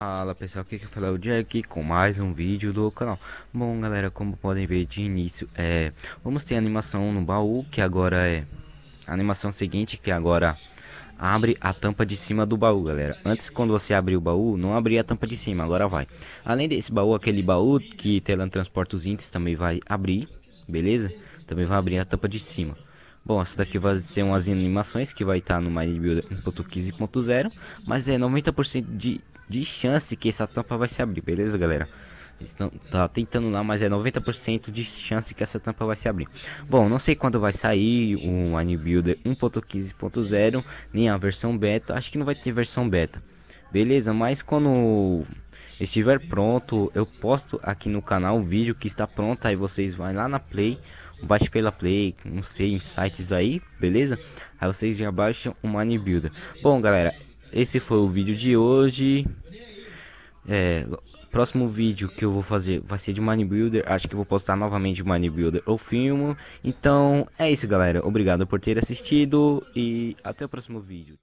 Fala pessoal, aqui que eu falei é o Jack com mais um vídeo do canal Bom galera, como podem ver de início é Vamos ter animação no baú que agora é A animação seguinte que agora abre a tampa de cima do baú galera Antes quando você abriu o baú, não abria a tampa de cima, agora vai Além desse baú, aquele baú que teletransporta os índices também vai abrir Beleza? Também vai abrir a tampa de cima Bom, essa daqui vai ser umas animações que vai estar tá no Builder 1.15.0 Mas é 90% de de chance que essa tampa vai se abrir, beleza, galera? Estão, tá tentando lá, mas é 90% de chance que essa tampa vai se abrir. Bom, não sei quando vai sair o um Builder 1.15.0, nem a versão beta. Acho que não vai ter versão beta. Beleza, mas quando estiver pronto, eu posto aqui no canal o vídeo que está pronto. Aí vocês vão lá na Play, baixe pela Play, não sei, em sites aí, beleza? Aí vocês já baixam o Money Builder. Bom, galera, esse foi o vídeo de hoje. É, próximo vídeo que eu vou fazer vai ser de Money Builder. Acho que vou postar novamente Money Builder ou filme. Então é isso, galera. Obrigado por ter assistido e até o próximo vídeo.